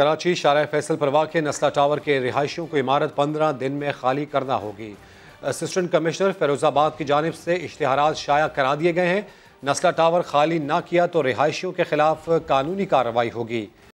कराची शार फैसल पर वाक़ नस्ला टावर के रिहायशियों को इमारत पंद्रह दिन में खाली करना होगी असिस्टेंट कमिश्नर फिरोजाबाद की जानब से इश्तहार शाया करा दिए गए हैं नस्ला टावर खाली ना किया तो रिहायशियों के खिलाफ कानूनी कार्रवाई होगी